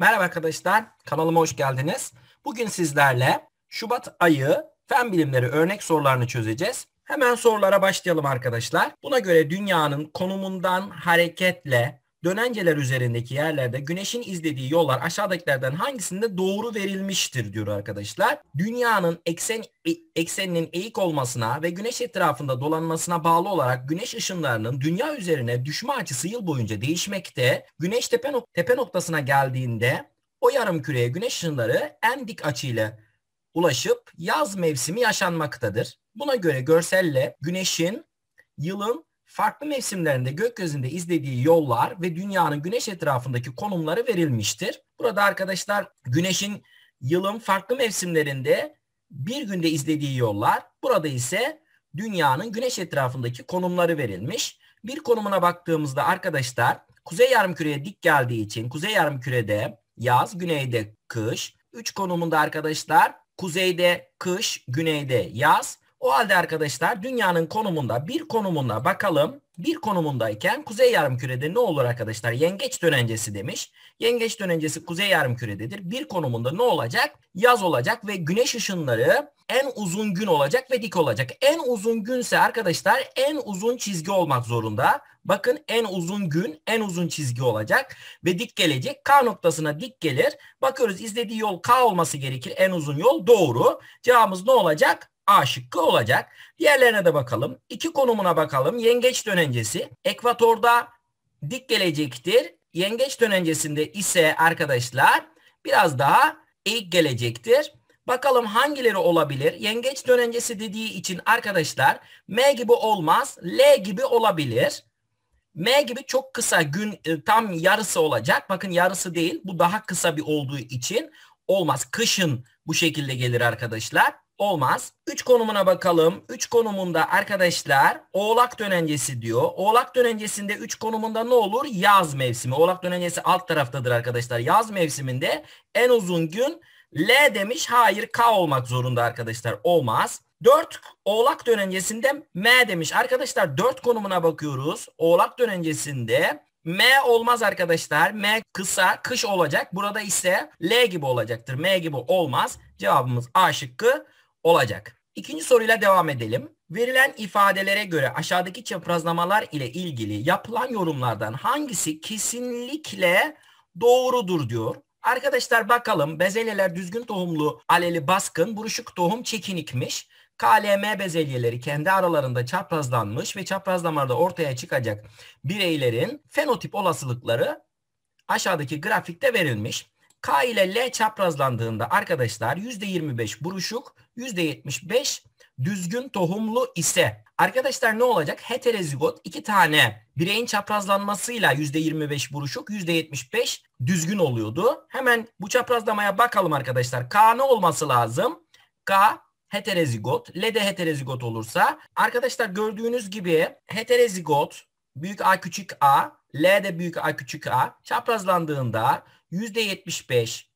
Merhaba arkadaşlar, kanalıma hoş geldiniz. Bugün sizlerle Şubat ayı fen bilimleri örnek sorularını çözeceğiz. Hemen sorulara başlayalım arkadaşlar. Buna göre dünyanın konumundan hareketle dönenceler üzerindeki yerlerde güneşin izlediği yollar aşağıdakilerden hangisinde doğru verilmiştir diyor arkadaşlar. Dünyanın eksen e, ekseninin eğik olmasına ve güneş etrafında dolanmasına bağlı olarak güneş ışınlarının dünya üzerine düşme açısı yıl boyunca değişmekte. Güneş tepe, nok tepe noktasına geldiğinde o yarım küreye güneş ışınları en dik açıyla ulaşıp yaz mevsimi yaşanmaktadır. Buna göre görselle güneşin yılın farklı mevsimlerinde gökyüzünde izlediği yollar ve dünyanın güneş etrafındaki konumları verilmiştir. Burada arkadaşlar güneşin yılın farklı mevsimlerinde bir günde izlediği yollar, burada ise dünyanın güneş etrafındaki konumları verilmiş. Bir konumuna baktığımızda arkadaşlar kuzey yarımküreye dik geldiği için kuzey yarımkürede yaz, güneyde kış. Üç konumunda arkadaşlar kuzeyde kış, güneyde yaz. O halde arkadaşlar dünyanın konumunda bir konumunda bakalım bir konumundayken kuzey yarımkürede ne olur arkadaşlar? Yengeç dönencesi demiş. Yengeç dönencesi kuzey yarımkürededir. Bir konumunda ne olacak? Yaz olacak ve güneş ışınları en uzun gün olacak ve dik olacak. En uzun günse arkadaşlar en uzun çizgi olmak zorunda. Bakın en uzun gün en uzun çizgi olacak ve dik gelecek. K noktasına dik gelir. Bakıyoruz izlediği yol K olması gerekir. En uzun yol doğru. Cevabımız ne olacak? A şıkkı olacak. Diğerlerine de bakalım. İki konumuna bakalım. Yengeç dönencesi ekvatorda dik gelecektir. Yengeç dönencesinde ise arkadaşlar biraz daha eğik gelecektir. Bakalım hangileri olabilir? Yengeç dönencesi dediği için arkadaşlar M gibi olmaz, L gibi olabilir. M gibi çok kısa gün e, tam yarısı olacak. Bakın yarısı değil. Bu daha kısa bir olduğu için olmaz. Kışın bu şekilde gelir arkadaşlar. Olmaz. 3 konumuna bakalım. 3 konumunda arkadaşlar oğlak dönencesi diyor. Oğlak dönencesinde 3 konumunda ne olur? Yaz mevsimi. Oğlak dönencesi alt taraftadır arkadaşlar. Yaz mevsiminde en uzun gün L demiş. Hayır K olmak zorunda arkadaşlar. Olmaz. 4 oğlak dönencesinde M demiş. Arkadaşlar 4 konumuna bakıyoruz. Oğlak dönencesinde M olmaz arkadaşlar. M kısa kış olacak. Burada ise L gibi olacaktır. M gibi olmaz. Cevabımız A şıkkı olacak. İkinci soruyla devam edelim. Verilen ifadelere göre aşağıdaki çaprazlamalar ile ilgili yapılan yorumlardan hangisi kesinlikle doğrudur diyor. Arkadaşlar bakalım bezelyeler düzgün tohumlu aleli baskın buruşuk tohum çekinikmiş. KLM bezelyeleri kendi aralarında çaprazlanmış ve çaprazlamada ortaya çıkacak bireylerin fenotip olasılıkları aşağıdaki grafikte verilmiş. K ile L çaprazlandığında arkadaşlar %25 buruşuk, %75 düzgün tohumlu ise arkadaşlar ne olacak? Heterozigot iki tane bireyin çaprazlanmasıyla %25 buruşuk, %75 düzgün oluyordu. Hemen bu çaprazlamaya bakalım arkadaşlar. K ne olması lazım? K heterozigot. L de heterozigot olursa arkadaşlar gördüğünüz gibi heterozigot büyük A küçük A, L de büyük A küçük A çaprazlandığında %75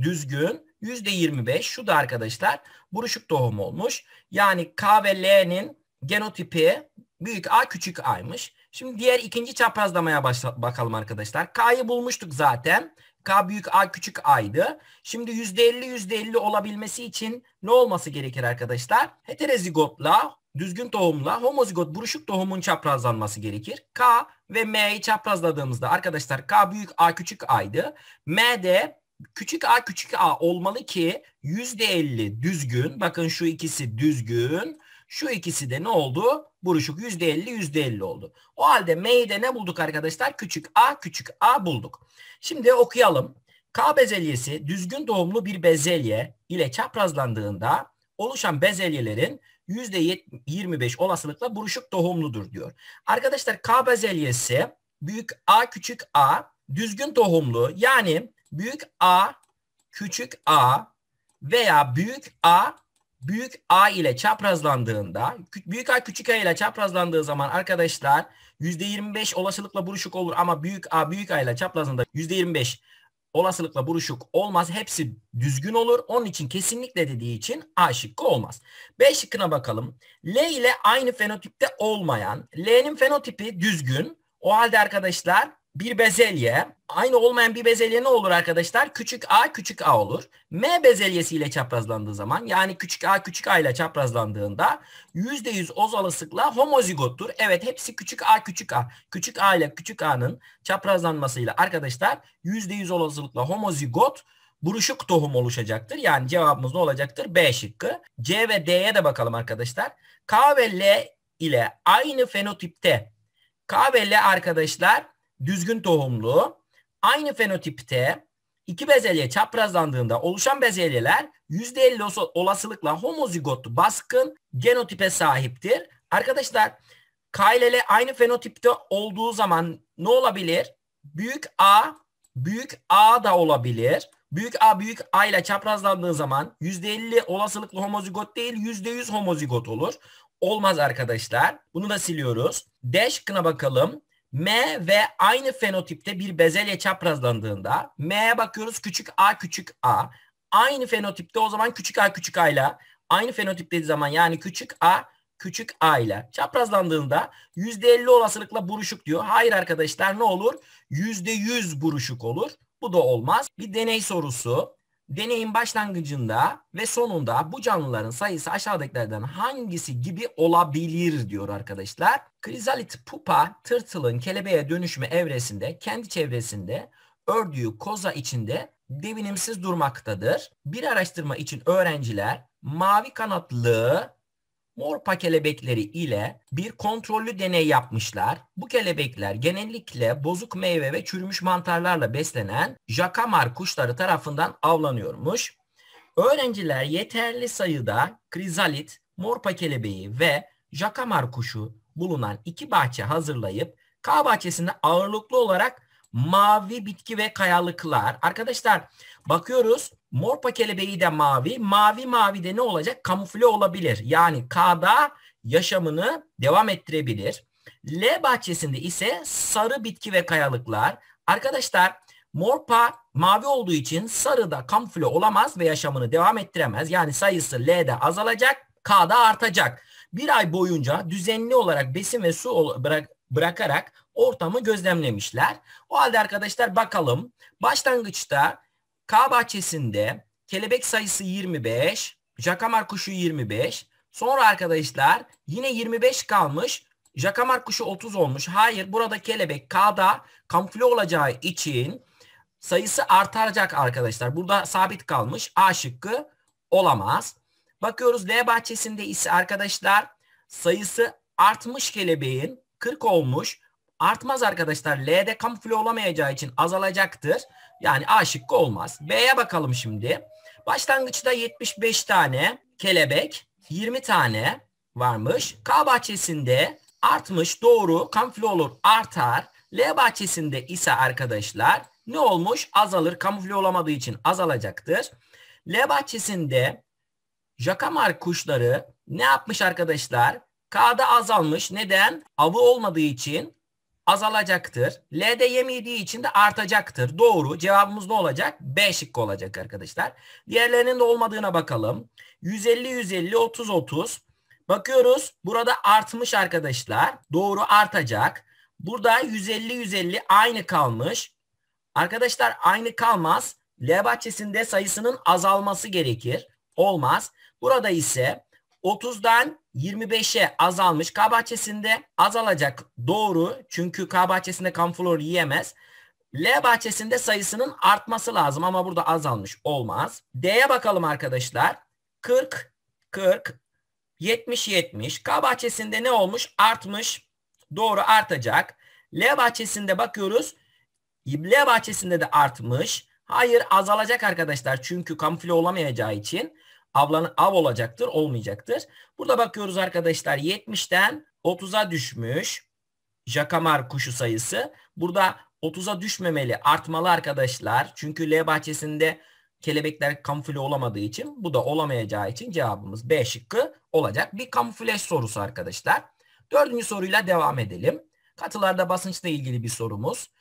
düzgün %25 şu da arkadaşlar buruşuk tohum olmuş. Yani K ve L'nin genotipi büyük A küçük A'ymış. Şimdi diğer ikinci çaprazlamaya başla bakalım arkadaşlar. K'yı bulmuştuk zaten. K büyük A küçük A'ydı. Şimdi %50 %50 olabilmesi için ne olması gerekir arkadaşlar? Heterozigotla düzgün tohumla homozigot buruşuk tohumun çaprazlanması gerekir. K ve M'yi çaprazladığımızda arkadaşlar K büyük A küçük A'ydı. M de küçük a küçük a olmalı ki yüzde elli düzgün. Bakın şu ikisi düzgün. Şu ikisi de ne oldu? Buruşuk yüzde elli yüzde elli oldu. O halde M'de ne bulduk arkadaşlar? Küçük a küçük a bulduk. Şimdi okuyalım. K bezelyesi düzgün doğumlu bir bezelye ile çaprazlandığında oluşan bezelyelerin yüzde %25 olasılıkla buruşuk tohumludur diyor. Arkadaşlar K bezelyesi büyük A küçük A düzgün tohumlu yani büyük A, küçük A veya büyük A büyük A ile çaprazlandığında büyük A küçük A ile çaprazlandığı zaman arkadaşlar %25 olasılıkla buruşuk olur ama büyük A büyük A ile çaprazlandığında %25 olasılıkla buruşuk olmaz. Hepsi düzgün olur. Onun için kesinlikle dediği için A şıkkı olmaz. B şıkkına bakalım. L ile aynı fenotipte olmayan L'nin fenotipi düzgün. O halde arkadaşlar bir bezelye aynı olmayan bir bezelye ne olur arkadaşlar? Küçük a küçük a olur. M bezelyesiyle çaprazlandığı zaman yani küçük a küçük a ile çaprazlandığında %100 olasılıkla homozigottur. Evet hepsi küçük a küçük a. Küçük a ile küçük a'nın çaprazlanmasıyla arkadaşlar %100 olasılıkla homozigot buruşuk tohum oluşacaktır. Yani cevabımız ne olacaktır? B şıkkı. C ve D'ye de bakalım arkadaşlar. K ve L ile aynı fenotipte K ve L arkadaşlar düzgün tohumlu, aynı fenotipte iki bezelye çaprazlandığında oluşan bezelyeler %50 olasılıkla homozigot baskın genotipe sahiptir. Arkadaşlar KLL aynı fenotipte olduğu zaman ne olabilir? Büyük A, büyük A da olabilir. Büyük A büyük A ile çaprazlandığı zaman %50 olasılıkla homozigot değil %100 homozigot olur. Olmaz arkadaşlar. Bunu da siliyoruz. Dash kına bakalım. M ve aynı fenotipte bir bezelye çaprazlandığında M'ye bakıyoruz küçük A küçük A. Aynı fenotipte o zaman küçük A küçük A ile aynı fenotipteki zaman yani küçük A küçük A ile çaprazlandığında %50 olasılıkla buruşuk diyor. Hayır arkadaşlar ne olur? %100 buruşuk olur. Bu da olmaz. Bir deney sorusu. Deneyin başlangıcında ve sonunda bu canlıların sayısı aşağıdakilerden hangisi gibi olabilir diyor arkadaşlar. Krizalit pupa tırtılın kelebeğe dönüşme evresinde kendi çevresinde ördüğü koza içinde devinimsiz durmaktadır. Bir araştırma için öğrenciler mavi kanatlı Morpa kelebekleri ile bir kontrollü deney yapmışlar. Bu kelebekler genellikle bozuk meyve ve çürümüş mantarlarla beslenen jakamar kuşları tarafından avlanıyormuş. Öğrenciler yeterli sayıda krizalit, morpa kelebeği ve jakamar kuşu bulunan iki bahçe hazırlayıp K bahçesinde ağırlıklı olarak mavi bitki ve kayalıklar. Arkadaşlar bakıyoruz Morpa kelebeği de mavi. Mavi mavi de ne olacak? Kamufle olabilir. Yani K'da yaşamını devam ettirebilir. L bahçesinde ise sarı bitki ve kayalıklar. Arkadaşlar morpa mavi olduğu için sarı da kamufle olamaz ve yaşamını devam ettiremez. Yani sayısı L'de azalacak, K'da artacak. Bir ay boyunca düzenli olarak besin ve su bırak, bırakarak ortamı gözlemlemişler. O halde arkadaşlar bakalım başlangıçta K bahçesinde kelebek sayısı 25, jakamar kuşu 25. Sonra arkadaşlar yine 25 kalmış. Jakamar kuşu 30 olmuş. Hayır burada kelebek K'da kamufle olacağı için sayısı artacak arkadaşlar. Burada sabit kalmış. A şıkkı olamaz. Bakıyoruz L bahçesinde ise arkadaşlar sayısı artmış kelebeğin 40 olmuş artmaz arkadaşlar. L'de kamufle olamayacağı için azalacaktır. Yani A şıkkı olmaz. B'ye bakalım şimdi. Başlangıçta 75 tane kelebek, 20 tane varmış. K bahçesinde artmış doğru kamufle olur artar. L bahçesinde ise arkadaşlar ne olmuş? Azalır. Kamufle olamadığı için azalacaktır. L bahçesinde jakamar kuşları ne yapmış arkadaşlar? K'da azalmış. Neden? Avı olmadığı için azalacaktır. L'de yem yediği için de artacaktır. Doğru. Cevabımız ne olacak? B şıkkı olacak arkadaşlar. Diğerlerinin de olmadığına bakalım. 150, 150, 30, 30. Bakıyoruz. Burada artmış arkadaşlar. Doğru artacak. Burada 150, 150 aynı kalmış. Arkadaşlar aynı kalmaz. L bahçesinde sayısının azalması gerekir. Olmaz. Burada ise 30'dan 25'e azalmış. K azalacak doğru. Çünkü K kamflor yiyemez. L bahçesinde sayısının artması lazım ama burada azalmış olmaz. D'ye bakalım arkadaşlar. 40, 40, 70, 70. K bahçesinde ne olmuş? Artmış. Doğru artacak. L bahçesinde bakıyoruz. L bahçesinde de artmış. Hayır azalacak arkadaşlar çünkü kamufle olamayacağı için. Avlan, av olacaktır, olmayacaktır. Burada bakıyoruz arkadaşlar 70'ten 30'a düşmüş. Jakamar kuşu sayısı. Burada 30'a düşmemeli, artmalı arkadaşlar. Çünkü L bahçesinde kelebekler kamufle olamadığı için bu da olamayacağı için cevabımız B şıkkı olacak. Bir kamuflaj sorusu arkadaşlar. Dördüncü soruyla devam edelim. Katılarda basınçla ilgili bir sorumuz.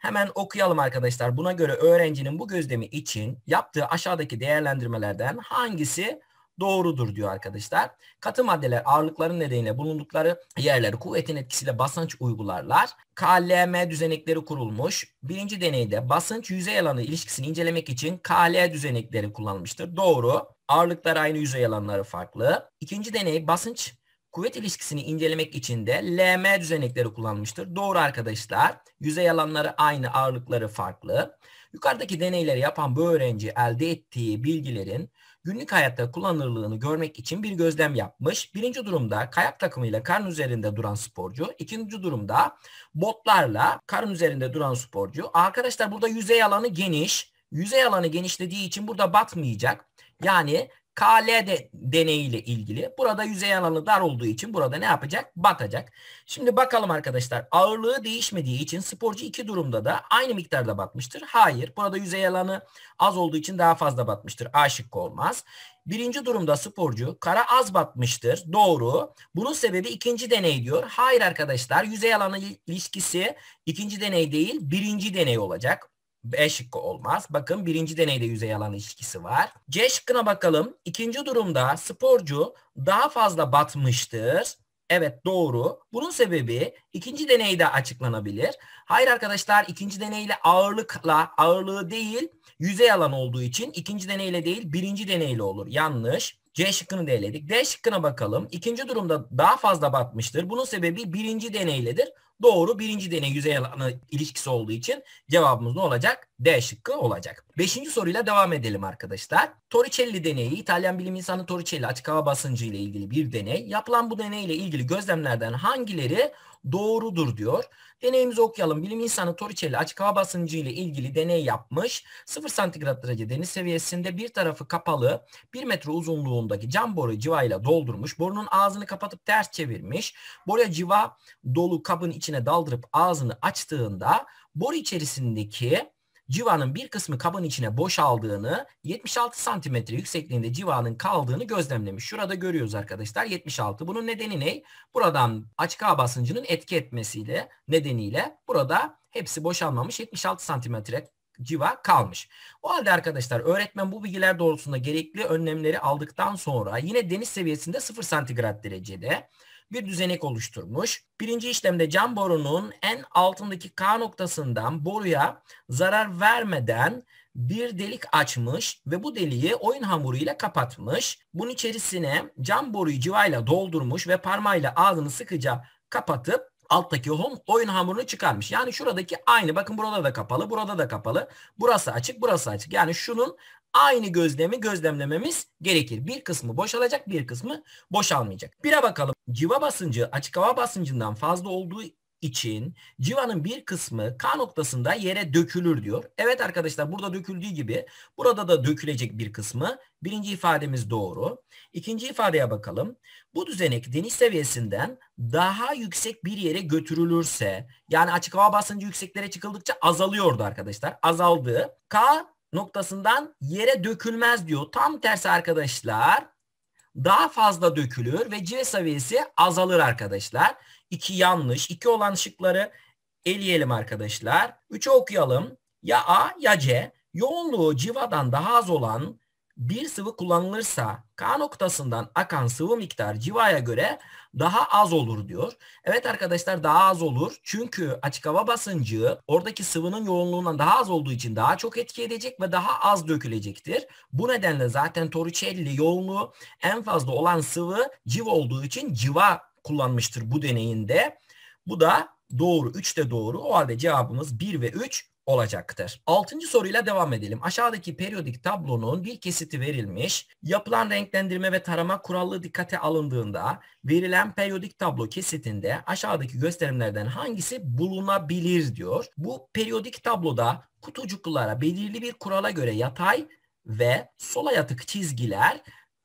Hemen okuyalım arkadaşlar. Buna göre öğrencinin bu gözlemi için yaptığı aşağıdaki değerlendirmelerden hangisi doğrudur diyor arkadaşlar. Katı maddeler ağırlıkların nedeniyle bulundukları yerleri kuvvetin etkisiyle basınç uygularlar. KLM düzenekleri kurulmuş. Birinci deneyde basınç yüzey alanı ilişkisini incelemek için KL düzenekleri kullanılmıştır. Doğru. Ağırlıklar aynı yüzey alanları farklı. İkinci deney basınç Kuvvet ilişkisini incelemek için de LM düzenekleri kullanmıştır. Doğru arkadaşlar. Yüzey alanları aynı, ağırlıkları farklı. Yukarıdaki deneyleri yapan bu öğrenci elde ettiği bilgilerin günlük hayatta kullanılırlığını görmek için bir gözlem yapmış. Birinci durumda kayak takımıyla karın üzerinde duran sporcu. ikinci durumda botlarla karın üzerinde duran sporcu. Arkadaşlar burada yüzey alanı geniş. Yüzey alanı genişlediği için burada batmayacak. Yani KL de, deneyiyle ilgili. Burada yüzey alanı dar olduğu için burada ne yapacak? Batacak. Şimdi bakalım arkadaşlar ağırlığı değişmediği için sporcu iki durumda da aynı miktarda batmıştır. Hayır. Burada yüzey alanı az olduğu için daha fazla batmıştır. A şıkkı olmaz. Birinci durumda sporcu kara az batmıştır. Doğru. Bunun sebebi ikinci deney diyor. Hayır arkadaşlar yüzey alanı ilişkisi ikinci deney değil birinci deney olacak. B şıkkı olmaz. Bakın birinci deneyde yüzey alan ilişkisi var. C şıkkına bakalım. İkinci durumda sporcu daha fazla batmıştır. Evet doğru. Bunun sebebi ikinci deneyde açıklanabilir. Hayır arkadaşlar ikinci deneyle ağırlıkla ağırlığı değil yüzey alan olduğu için ikinci deneyle değil birinci deneyle olur. Yanlış. C şıkkını da D şıkkına bakalım. İkinci durumda daha fazla batmıştır. Bunun sebebi birinci deneyledir. Doğru birinci deney yüzey alanı ilişkisi olduğu için cevabımız ne olacak? D şıkkı olacak. Beşinci soruyla devam edelim arkadaşlar. Torricelli deneyi İtalyan bilim insanı Torricelli açık hava basıncı ile ilgili bir deney. Yapılan bu deney ile ilgili gözlemlerden hangileri doğrudur diyor. Deneyimizi okuyalım. Bilim insanı Torricelli açık hava basıncı ile ilgili deney yapmış. 0 santigrat derece deniz seviyesinde bir tarafı kapalı 1 metre uzunluğundaki cam boru civayla doldurmuş. Borunun ağzını kapatıp ters çevirmiş. Boruya civa dolu kabın içine daldırıp ağzını açtığında boru içerisindeki civanın bir kısmı kabın içine boşaldığını 76 santimetre yüksekliğinde civanın kaldığını gözlemlemiş. Şurada görüyoruz arkadaşlar 76. Bunun nedeni ne? Buradan açık hava basıncının etki etmesiyle nedeniyle burada hepsi boşalmamış 76 santimetre civa kalmış. O halde arkadaşlar öğretmen bu bilgiler doğrultusunda gerekli önlemleri aldıktan sonra yine deniz seviyesinde 0 santigrat derecede bir düzenek oluşturmuş. Birinci işlemde cam borunun en altındaki K noktasından boruya zarar vermeden bir delik açmış ve bu deliği oyun hamuru ile kapatmış. Bunun içerisine cam boruyu civayla doldurmuş ve parmağıyla ağzını sıkıca kapatıp alttaki home oyun hamurunu çıkarmış. Yani şuradaki aynı. Bakın burada da kapalı, burada da kapalı. Burası açık, burası açık. Yani şunun aynı gözlemi gözlemlememiz gerekir. Bir kısmı boşalacak, bir kısmı boşalmayacak. Bire bakalım. Civa basıncı açık hava basıncından fazla olduğu için civanın bir kısmı K noktasında yere dökülür diyor. Evet arkadaşlar burada döküldüğü gibi burada da dökülecek bir kısmı. Birinci ifademiz doğru. İkinci ifadeye bakalım. Bu düzenek deniz seviyesinden daha yüksek bir yere götürülürse yani açık hava basıncı yükseklere çıkıldıkça azalıyordu arkadaşlar. Azaldı. K noktasından yere dökülmez diyor. Tam tersi arkadaşlar daha fazla dökülür ve cive seviyesi azalır arkadaşlar. İki yanlış. iki olan şıkları eleyelim arkadaşlar. 3'ü okuyalım. Ya A ya C yoğunluğu civadan daha az olan bir sıvı kullanılırsa K noktasından akan sıvı miktar civaya göre daha az olur diyor. Evet arkadaşlar daha az olur. Çünkü açık hava basıncı oradaki sıvının yoğunluğundan daha az olduğu için daha çok etki edecek ve daha az dökülecektir. Bu nedenle zaten Torricelli yoğunluğu en fazla olan sıvı civa olduğu için civa kullanmıştır bu deneyinde. Bu da doğru. 3 de doğru. O halde cevabımız 1 ve 3 olacaktır. Altıncı soruyla devam edelim. Aşağıdaki periyodik tablonun bir kesiti verilmiş. Yapılan renklendirme ve tarama kuralı dikkate alındığında verilen periyodik tablo kesitinde aşağıdaki gösterimlerden hangisi bulunabilir diyor. Bu periyodik tabloda kutucuklara belirli bir kurala göre yatay ve sola yatık çizgiler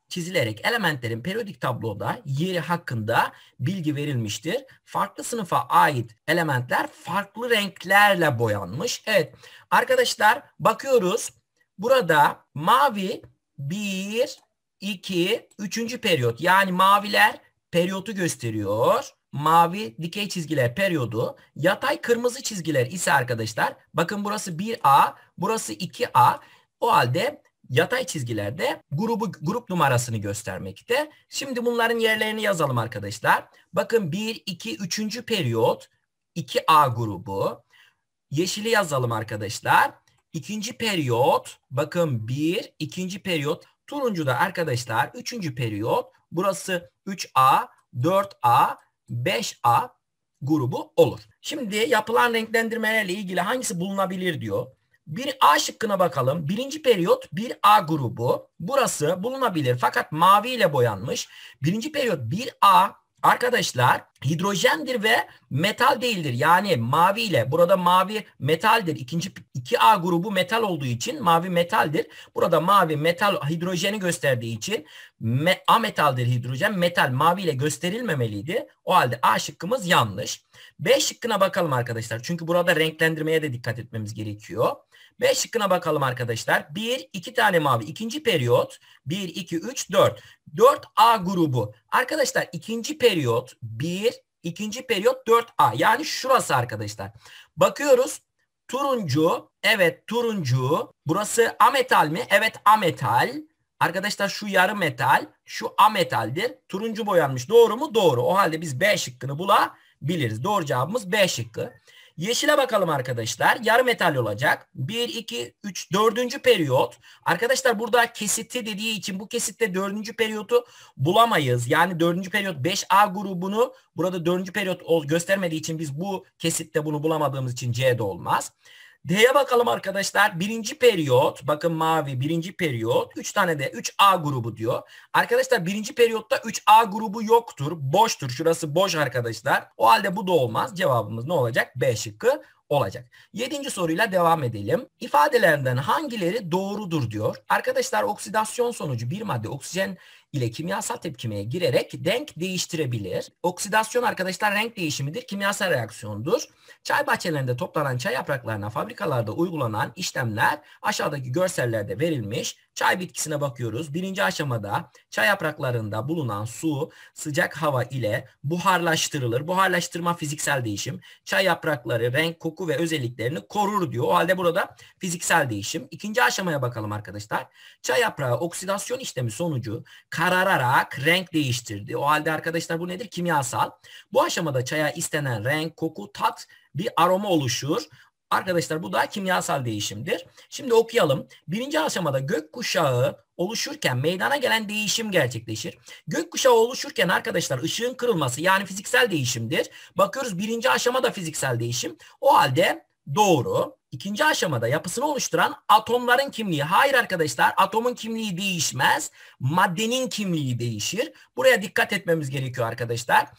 çizilerek elementlerin periyodik tabloda yeri hakkında bilgi verilmiştir. Farklı sınıfa ait elementler farklı renklerle boyanmış. Evet arkadaşlar bakıyoruz. Burada mavi 1, 2, 3. periyot yani maviler periyotu gösteriyor. Mavi dikey çizgiler periyodu. Yatay kırmızı çizgiler ise arkadaşlar bakın burası 1A, burası 2A. O halde Yatay çizgilerde grubu grup numarasını göstermekte. Şimdi bunların yerlerini yazalım arkadaşlar. Bakın 1, 2, 3. periyot 2A grubu. Yeşili yazalım arkadaşlar. İkinci periyot bakın 1, ikinci periyot. Turuncu da arkadaşlar 3. periyot. Burası 3A, 4A, 5A grubu olur. Şimdi yapılan renklendirmelerle ilgili hangisi bulunabilir diyor. Bir A şıkkına bakalım. Birinci periyot bir A grubu. Burası bulunabilir fakat mavi ile boyanmış. Birinci periyot bir A arkadaşlar hidrojendir ve metal değildir. Yani mavi ile burada mavi metaldir. İkinci iki a grubu metal olduğu için mavi metaldir. Burada mavi metal hidrojeni gösterdiği için me, A metaldir hidrojen. Metal mavi ile gösterilmemeliydi. O halde A şıkkımız yanlış. B şıkkına bakalım arkadaşlar. Çünkü burada renklendirmeye de dikkat etmemiz gerekiyor. B şıkkına bakalım arkadaşlar. 1, 2 tane mavi. ikinci periyot. 1, 2, 3, 4. 4A grubu. Arkadaşlar ikinci periyot 1, ikinci periyot 4A. Yani şurası arkadaşlar. Bakıyoruz. Turuncu. Evet turuncu. Burası ametal mi? Evet ametal. Arkadaşlar şu yarı metal, şu ametaldir. Turuncu boyanmış. Doğru mu? Doğru. O halde biz B şıkkını bulabiliriz biliriz. Doğru cevabımız B şıkkı. Yeşile bakalım arkadaşlar. Yarı metal olacak. 1, 2, 3, 4. periyot. Arkadaşlar burada kesiti dediği için bu kesitte 4. periyotu bulamayız. Yani 4. periyot 5A grubunu burada 4. periyot göstermediği için biz bu kesitte bunu bulamadığımız için C'de olmaz. D'ye bakalım arkadaşlar. Birinci periyot. Bakın mavi birinci periyot. 3 tane de 3A grubu diyor. Arkadaşlar birinci periyotta 3A grubu yoktur. Boştur. Şurası boş arkadaşlar. O halde bu da olmaz. Cevabımız ne olacak? B şıkkı olacak. Yedinci soruyla devam edelim. İfadelerinden hangileri doğrudur diyor. Arkadaşlar oksidasyon sonucu bir madde oksijen ile kimyasal tepkimeye girerek renk değiştirebilir. Oksidasyon arkadaşlar renk değişimidir, kimyasal reaksiyondur. Çay bahçelerinde toplanan çay yapraklarına fabrikalarda uygulanan işlemler aşağıdaki görsellerde verilmiş. Çay bitkisine bakıyoruz. Birinci aşamada çay yapraklarında bulunan su sıcak hava ile buharlaştırılır. Buharlaştırma fiziksel değişim. Çay yaprakları renk, koku ve özelliklerini korur diyor. O halde burada fiziksel değişim. İkinci aşamaya bakalım arkadaşlar. Çay yaprağı oksidasyon işlemi sonucu kar karararak renk değiştirdi. O halde arkadaşlar bu nedir? Kimyasal. Bu aşamada çaya istenen renk, koku, tat bir aroma oluşur. Arkadaşlar bu da kimyasal değişimdir. Şimdi okuyalım. Birinci aşamada gökkuşağı oluşurken meydana gelen değişim gerçekleşir. Gökkuşağı oluşurken arkadaşlar ışığın kırılması yani fiziksel değişimdir. Bakıyoruz birinci aşamada fiziksel değişim. O halde Doğru. İkinci aşamada yapısını oluşturan atomların kimliği. Hayır arkadaşlar atomun kimliği değişmez. Maddenin kimliği değişir. Buraya dikkat etmemiz gerekiyor arkadaşlar.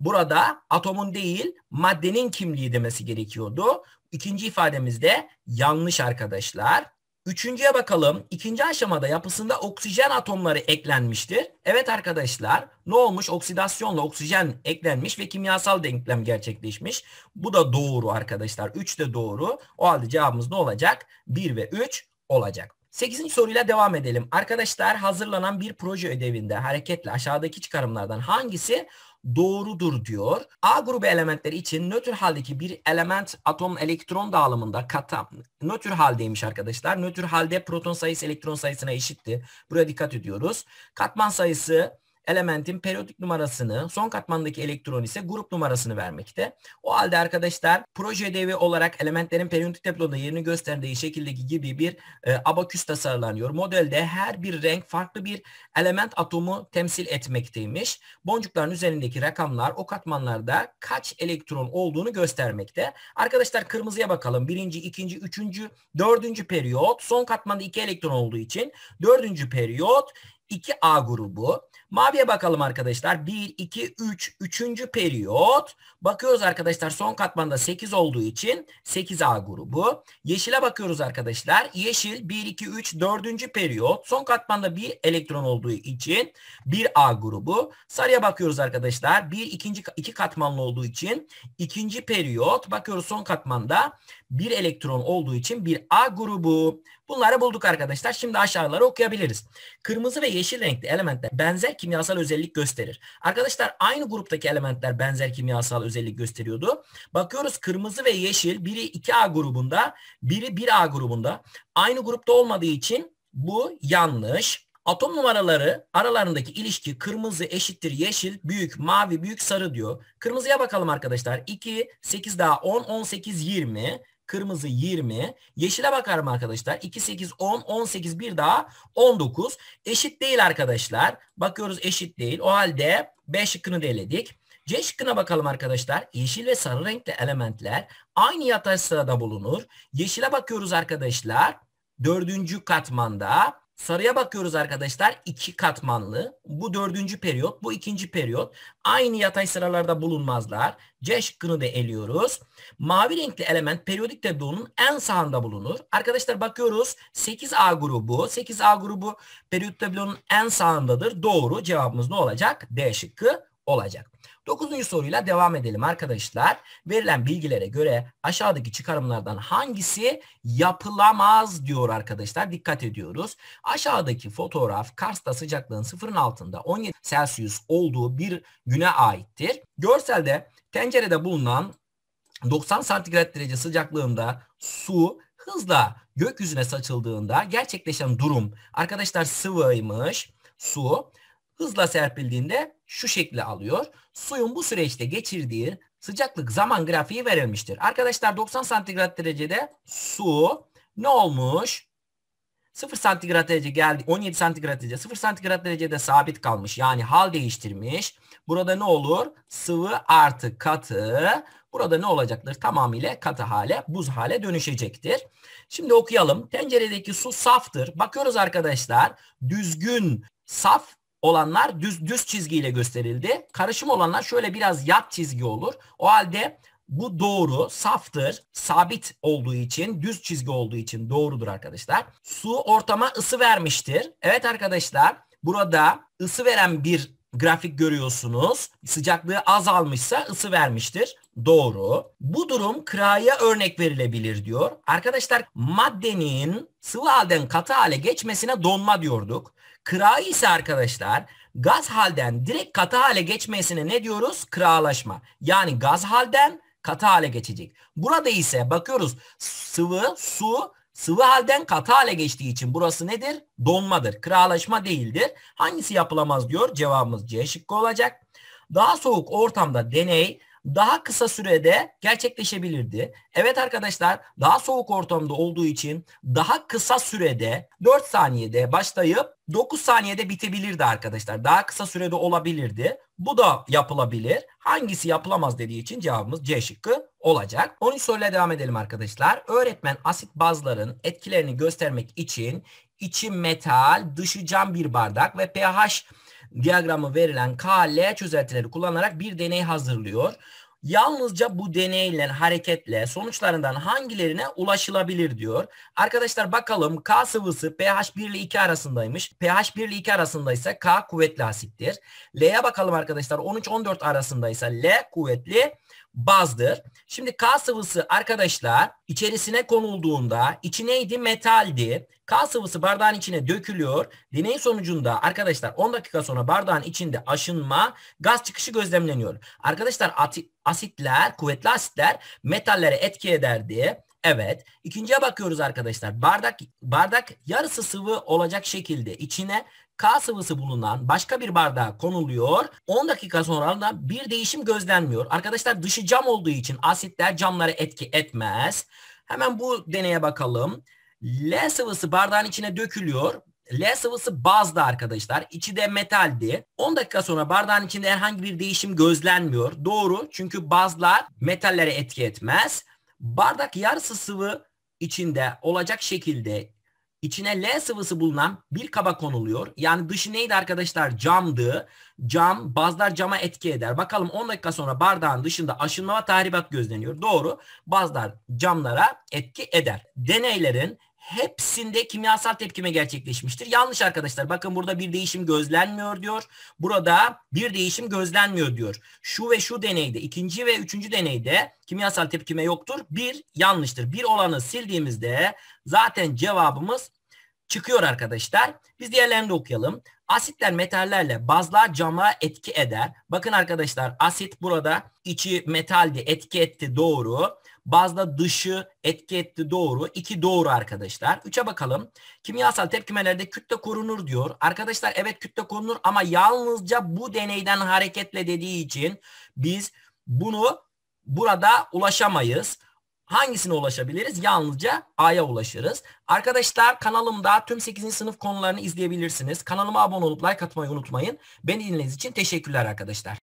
Burada atomun değil maddenin kimliği demesi gerekiyordu. İkinci ifademiz de yanlış arkadaşlar. Üçüncüye bakalım. İkinci aşamada yapısında oksijen atomları eklenmiştir. Evet arkadaşlar ne olmuş? Oksidasyonla oksijen eklenmiş ve kimyasal denklem gerçekleşmiş. Bu da doğru arkadaşlar. Üç de doğru. O halde cevabımız ne olacak? Bir ve üç olacak. 8. soruyla devam edelim. Arkadaşlar hazırlanan bir proje ödevinde hareketle aşağıdaki çıkarımlardan hangisi doğrudur diyor. A grubu elementleri için nötr haldeki bir element atom elektron dağılımında kata nötr haldeymiş arkadaşlar. Nötr halde proton sayısı elektron sayısına eşitti. Buraya dikkat ediyoruz. Katman sayısı elementin periyodik numarasını, son katmandaki elektron ise grup numarasını vermekte. O halde arkadaşlar proje devi olarak elementlerin periyodik tabloda yerini gösterdiği şekildeki gibi bir e, abaküs tasarlanıyor. Modelde her bir renk farklı bir element atomu temsil etmekteymiş. Boncukların üzerindeki rakamlar o katmanlarda kaç elektron olduğunu göstermekte. Arkadaşlar kırmızıya bakalım. Birinci, ikinci, üçüncü, dördüncü periyot. Son katmanda iki elektron olduğu için dördüncü periyot 2A grubu. Maviye bakalım arkadaşlar. 1, 2, 3, 3. periyot. Bakıyoruz arkadaşlar son katmanda 8 olduğu için 8A grubu. Yeşile bakıyoruz arkadaşlar. Yeşil 1, 2, 3, 4. periyot. Son katmanda 1 elektron olduğu için 1A grubu. Sarıya bakıyoruz arkadaşlar. 1, 2. 2 katmanlı olduğu için 2. periyot. Bakıyoruz son katmanda bir elektron olduğu için bir A grubu. Bunları bulduk arkadaşlar. Şimdi aşağıları okuyabiliriz. Kırmızı ve yeşil renkli elementler benzer kimyasal özellik gösterir. Arkadaşlar aynı gruptaki elementler benzer kimyasal özellik gösteriyordu. Bakıyoruz kırmızı ve yeşil biri 2A grubunda, biri 1A grubunda. Aynı grupta olmadığı için bu yanlış. Atom numaraları aralarındaki ilişki kırmızı eşittir yeşil, büyük, mavi, büyük, sarı diyor. Kırmızıya bakalım arkadaşlar. 2, 8 daha 10, 18, 20. Kırmızı 20. Yeşile bakarım arkadaşlar. 2, 8, 10, 18, bir daha 19. Eşit değil arkadaşlar. Bakıyoruz eşit değil. O halde B şıkkını da C şıkkına bakalım arkadaşlar. Yeşil ve sarı renkli elementler aynı yatay sırada bulunur. Yeşile bakıyoruz arkadaşlar. Dördüncü katmanda Sarıya bakıyoruz arkadaşlar. iki katmanlı. Bu dördüncü periyot. Bu ikinci periyot. Aynı yatay sıralarda bulunmazlar. C şıkkını da eliyoruz. Mavi renkli element periyodik tablonun en sağında bulunur. Arkadaşlar bakıyoruz. 8A grubu. 8A grubu periyodik tablonun en sağındadır. Doğru. Cevabımız ne olacak? D şıkkı olacak. Dokuzuncu soruyla devam edelim arkadaşlar. Verilen bilgilere göre aşağıdaki çıkarımlardan hangisi yapılamaz diyor arkadaşlar. Dikkat ediyoruz. Aşağıdaki fotoğraf Kars'ta sıcaklığın sıfırın altında 17 Celsius olduğu bir güne aittir. Görselde tencerede bulunan 90 santigrat derece sıcaklığında su hızla gökyüzüne saçıldığında gerçekleşen durum arkadaşlar sıvıymış su hızla serpildiğinde şu şekli alıyor. Suyun bu süreçte geçirdiği sıcaklık zaman grafiği verilmiştir. Arkadaşlar 90 santigrat derecede su ne olmuş? 0 santigrat derece geldi 17 santigrat derece 0 santigrat derecede sabit kalmış yani hal değiştirmiş. Burada ne olur? Sıvı artı katı burada ne olacaktır? Tamamıyla katı hale buz hale dönüşecektir. Şimdi okuyalım. Tenceredeki su saftır. Bakıyoruz arkadaşlar düzgün saf olanlar düz düz çizgiyle gösterildi. Karışım olanlar şöyle biraz yat çizgi olur. O halde bu doğru, saftır, sabit olduğu için, düz çizgi olduğu için doğrudur arkadaşlar. Su ortama ısı vermiştir. Evet arkadaşlar, burada ısı veren bir grafik görüyorsunuz. Sıcaklığı azalmışsa ısı vermiştir. Doğru. Bu durum kıraya örnek verilebilir diyor. Arkadaşlar maddenin sıvı halden katı hale geçmesine donma diyorduk. Kıra ise arkadaşlar gaz halden direkt katı hale geçmesine ne diyoruz? Kıralaşma. Yani gaz halden katı hale geçecek. Burada ise bakıyoruz sıvı, su, sıvı halden katı hale geçtiği için burası nedir? Donmadır. Kıralaşma değildir. Hangisi yapılamaz diyor? Cevabımız C şıkkı olacak. Daha soğuk ortamda deney daha kısa sürede gerçekleşebilirdi. Evet arkadaşlar daha soğuk ortamda olduğu için daha kısa sürede 4 saniyede başlayıp 9 saniyede bitebilirdi arkadaşlar. Daha kısa sürede olabilirdi. Bu da yapılabilir. Hangisi yapılamaz dediği için cevabımız C şıkkı olacak. 13 soruyla devam edelim arkadaşlar. Öğretmen asit bazların etkilerini göstermek için içi metal, dışı cam bir bardak ve pH diyagramı verilen KL çözeltileri kullanarak bir deney hazırlıyor. Yalnızca bu deneyle, hareketle sonuçlarından hangilerine ulaşılabilir diyor. Arkadaşlar bakalım K sıvısı pH 1 ile 2 arasındaymış. pH 1 ile 2 arasındaysa K kuvvetli asittir. L'ye bakalım arkadaşlar 13-14 arasındaysa L kuvvetli bazdır. Şimdi K sıvısı arkadaşlar içerisine konulduğunda içi neydi? Metaldi. K sıvısı bardağın içine dökülüyor. Deney sonucunda arkadaşlar 10 dakika sonra bardağın içinde aşınma, gaz çıkışı gözlemleniyor. Arkadaşlar asitler, kuvvetli asitler metallere etki ederdi. Evet. İkinciye bakıyoruz arkadaşlar. Bardak bardak yarısı sıvı olacak şekilde içine K sıvısı bulunan başka bir bardağa konuluyor. 10 dakika sonra da bir değişim gözlenmiyor. Arkadaşlar dışı cam olduğu için asitler camlara etki etmez. Hemen bu deneye bakalım. L sıvısı bardağın içine dökülüyor. L sıvısı bazdı arkadaşlar. İçi de metaldi. 10 dakika sonra bardağın içinde herhangi bir değişim gözlenmiyor. Doğru çünkü bazlar metallere etki etmez. Bardak yarısı sıvı içinde olacak şekilde İçine L sıvısı bulunan bir kaba konuluyor. Yani dışı neydi arkadaşlar? Camdı. Cam, bazlar cama etki eder. Bakalım 10 dakika sonra bardağın dışında aşınma ve tahribat gözleniyor. Doğru. Bazlar camlara etki eder. Deneylerin hepsinde kimyasal tepkime gerçekleşmiştir. Yanlış arkadaşlar. Bakın burada bir değişim gözlenmiyor diyor. Burada bir değişim gözlenmiyor diyor. Şu ve şu deneyde, ikinci ve üçüncü deneyde kimyasal tepkime yoktur. Bir yanlıştır. Bir olanı sildiğimizde zaten cevabımız çıkıyor arkadaşlar. Biz diğerlerini de okuyalım. Asitler metallerle bazlar cama etki eder. Bakın arkadaşlar asit burada içi metaldi etki etti doğru. Bazda dışı etki etti doğru. 2 doğru arkadaşlar. üçe bakalım. Kimyasal tepkimelerde kütle korunur diyor. Arkadaşlar evet kütle korunur ama yalnızca bu deneyden hareketle dediği için biz bunu burada ulaşamayız. Hangisine ulaşabiliriz? Yalnızca A'ya ulaşırız. Arkadaşlar kanalımda tüm 8. sınıf konularını izleyebilirsiniz. Kanalıma abone olup like atmayı unutmayın. Beni dinlediğiniz için teşekkürler arkadaşlar.